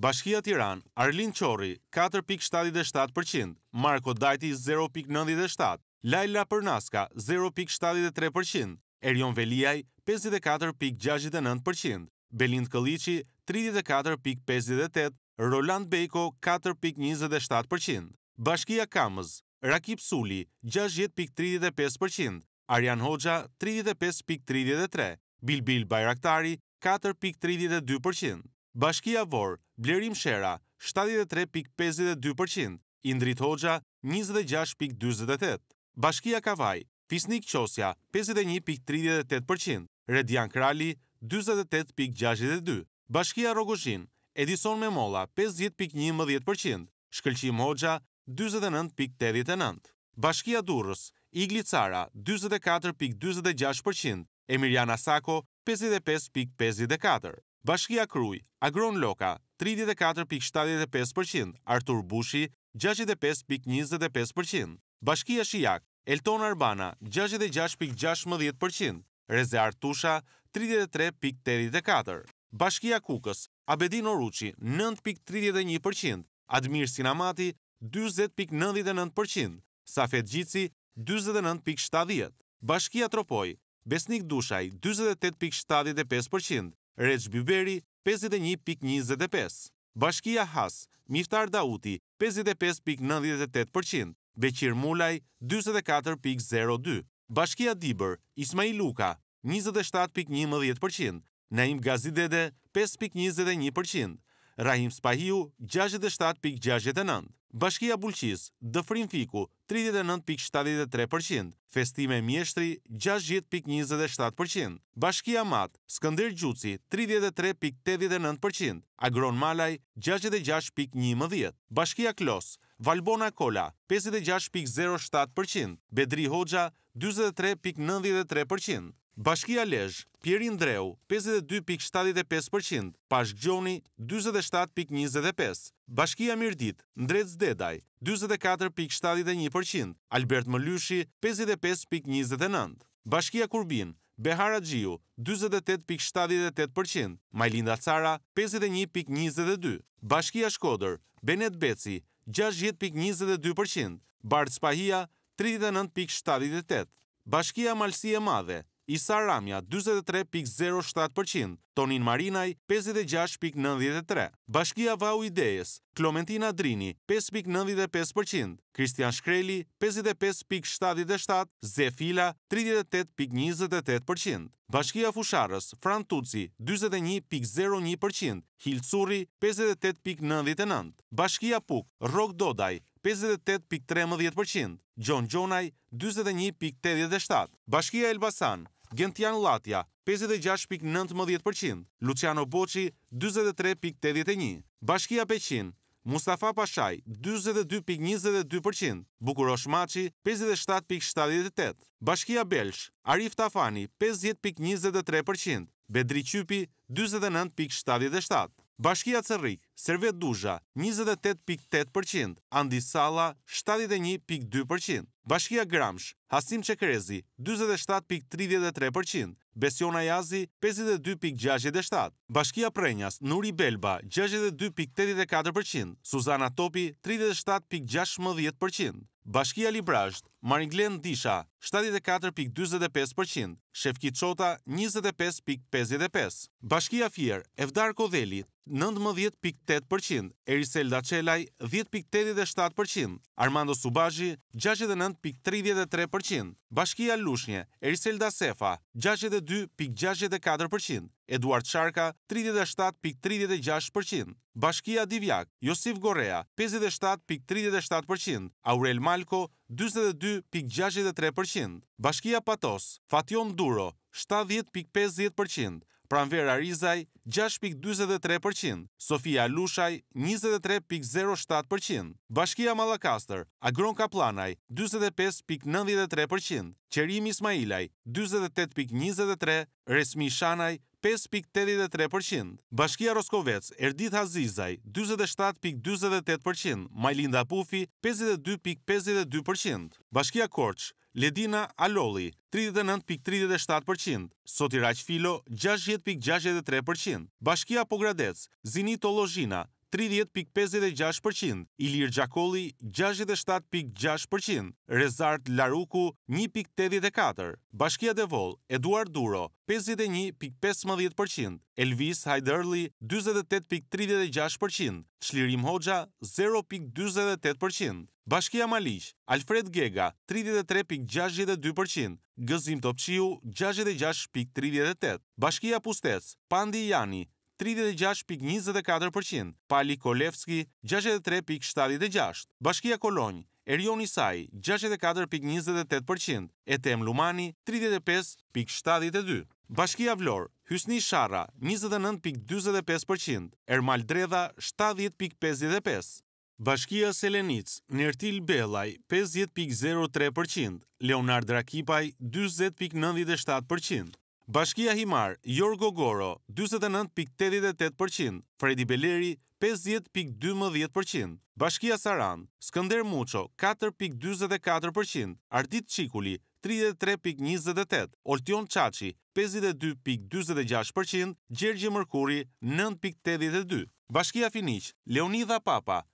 Bashkia Tiran, Arlin Qori, 4.77%, Marko Dajti, 0.97%, Laila Përnaska, 0.73%, Erion Velijaj, 54.69%, Belind Këllici, 34.58%, Roland Bejko, 4.27%, Bashkia Kamëz, Rakip Suli, 60.35%, Arjan Hoxha, 35.33%, Bilbil Bajraktari, 4.32%. Bashkia Vor, Blerim Shera, 73.52%, Indrit Hoxha, 26.28%, Bashkia Kavaj, Fisnik Qosja, 51.38%, Redian Krali, 28.62%, Bashkia Rogoshin, Edison Memola, 50.11%, Shkëlqim Hoxha, 29.89%, Bashkia Durës, Igli Cara, 24.26%, Emirjana Sako, 55.54%. Bashkia Kruj, Agron Loka, 34.75%, Artur Bushi, 65.25%. Bashkia Shijak, Elton Arbana, 66.16%, Reze Artusha, 33.84%. Bashkia Kukës, Abedin Oruqi, 9.31%, Admir Sinamati, 20.99%, Safet Gjici, 29.70%. Bashkia Tropoj, Besnik Dushaj, 28.75%, Reç Biberi 51.25%, Bashkia Has, Miftar Dauti 55.98%, Beqir Mulaj 24.02%, Bashkia Dibër, Ismail Luka 27.11%, Naim Gazidede 5.21%, Rahim Spahiu 67.69%, Bashkia Bulqis, Dëfrim Fiku, 39.73%, Festime Mjeshtri, 6.27%, Bashkia Mat, Skëndir Gjuci, 33.89%, Agron Malaj, 66.11%, Bashkia Klos, Valbona Kola, 56.07%, Bedri Hoxha, 23.93%, Bashkia Lezhë, Pjeri Ndreu, 52.75%, Pashk Gjoni, 27.25%. Bashkia Mirdit, Ndrec Dedaj, 24.71%, Albert Mëllyshi, 55.29%. Bashkia Kurbin, Behara Gjiu, 28.78%, Majlinda Cara, 51.22%. Bashkia Shkoder, Benet Beci, 60.22%, Bart Spahia, 39.78%. Bashkia Malsie Madhe, Isa Ramja 23.07%, Tonin Marinaj 56.93%, Bashkia Vau Idejes, Klomentina Drini 5.95%, Kristian Shkreli 55.77%, Zefila 38.28%. Bashkia Fusharës, Fran Tutsi, 21.01%, Hilcuri, 58.99%, Bashkia Puk, Rok Dodaj, 58.13%, Gjon Gjonaj, 21.87%, Bashkia Elbasan, Gentian Latja, 56.19%, Luciano Boci, 23.81%, Bashkia Peqin, Mustafa Pashaj, 22.22%, Bukurosh Maci, 57.78%, Bashkia Belsh, Arif Tafani, 50.23%, Bedri Qypi, 29.77%, Bashkia Cerrik, Servet Duzha, 28.8%, Andi Sala, 71.2%. Bashkia Gramsh, Hasim Qekrezi, 27.33%, Besiona Jazi, 52.67%, Bashkia Prenjas, Nuri Belba, 62.84%, Suzana Topi, 37.16%, Bashkia Librasht, Mariglen Disha, 74.25%, Shefki Qota, 25.55%, Bashkia Fier, Evdar Kodheli, 19.8%, Erisel Dacelaj 10.87%, Armando Subaji 69.33%, Bashkia Lushnje, Erisel Sefa, 62.64%, Eduard Sharka 37.36%, Bashkia Divjak, Josif Gorea 57.37%, Aurel Malko 22.63%, Bashkia Patos, Fation Duro 70.50%, Pranvera Rizaj 6.23%, Sofia Lushaj 23.07%, Bashkia Malakastër, Agron Kaplanaj 25.93%, Qerim Ismailaj 28.23%, Resmi Shanaj 5.83%, Bashkia Roskovec, Erdit Hazizaj 27.28%, Majlinda Pufi 52.52%, Bashkia Korçë, Ledina Aloli, 39.37%, Sotiraq Filo, 60.63%, Bashkia Pogradec, Zinito Lozhina, 30.56%, Ilir Gjakoli 67.6%, Rezart Laruku 1.84%, Bashkia Devol Eduard Duro 51.15%, Elvis Hajderli 28.36%, Shlirim Hoxha 0.28%. Bashkia Malish, Alfred Gega, 33.62%, Gëzim Topqiu, 66.38%. Bashkia Pustes, Pandi Jani, 36.24%, Pali Kolevski 63.76%, Bashkia Kolonjë, Erjon Isai 64.28%, Etem Lumani 35.72%, Bashkia Vlorë, Hysni Shara 29.25%, Ermal Dredha 70.55%, Bashkia Selenic, Nertil Belaj, 50.03%, Leonard Rakipaj, 20.97%. Bashkia Himar, Jorgo Goro, 29.88%, Fredi Beleri, 50.12%, Bashkia Saran, Skënder Mucho, 4.24%, Ardit Qikuli, 33.28%, Oltion Qaci, 52.26%, Gjergje Mërkuri, 9.82%, Bashkia Finiq, Leonida Papa,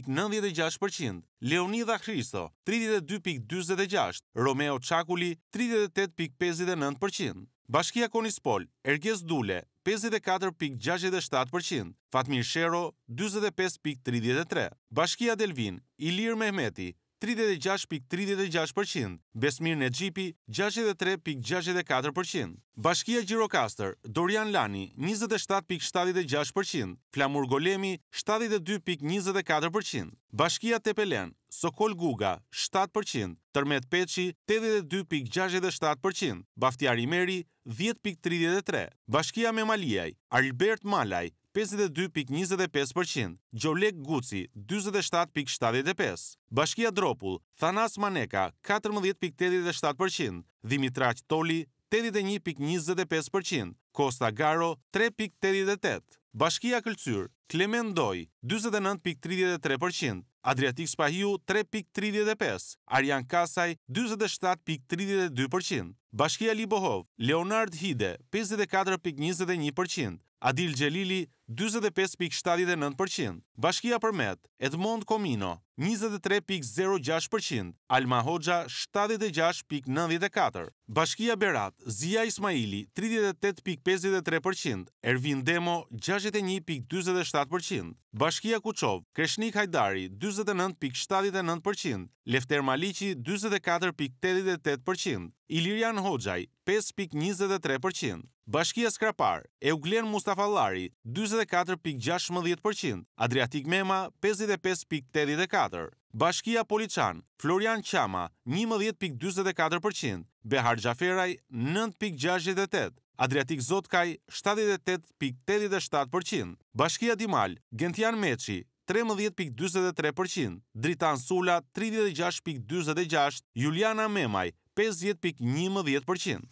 96%. Leonida Hristo, 32.26%, Romeo Chakuli, 38.59%, Bashkia Konispol, Erges Dule, 54.67%, Fatmir Shero, 25.33%, Bashkia Delvin, Ilir Mehmeti, 36.36%, Besmir në Gjipi 63.64%, Bashkia Gjirokastër, Dorian Lani 27.76%, Flamur Golemi 72.24%, Bashkia Tepelen, Sokol Guga 7%, Tërmet Peqi 82.67%, Baftiari Meri 10.33%, Bashkia Memalijaj, Albert Malaj 52.25%, Gjolek Guci 47.75%, Bashkia Dropull, Thanas Maneka 14.87%, Dimitraq Toli 81.25%, Kosta Garo 3.88%, Bashkia Këlcyr, Klemen Doj 29.33%, Adriatik Spahiu 3.35%, Arjan Kasaj 27.32%, Bashkia Libohov, Leonard Hide 54.21%, Adil Gjelili, 25.79%, Bashkia Përmet, Edmond Komino, 23.06%, Alma Hoxha, 76.94%, Bashkia Berat, Zia Ismaili, 38.53%, Ervin Demo, 61.27%, Bashkia Kuqov, Kreshnik Hajdari, 29.79%, Lefter Malici, 24.88%, Ilirian Hoxhaj, 5.23%. Bashkia Skrapar, Euglen Mustafallari, 24.16%. Adriatik Mema, 55.84%. Bashkia Poliçan, Florian Qama, 11.24%. Behar Gjaferaj, 9.68%. Adriatik Zotkaj, 78.87%. Bashkia Dimal, Gentian Meqi, 13.23%. Dritan Sula, 36.26%. Juliana Memaj, 50.11%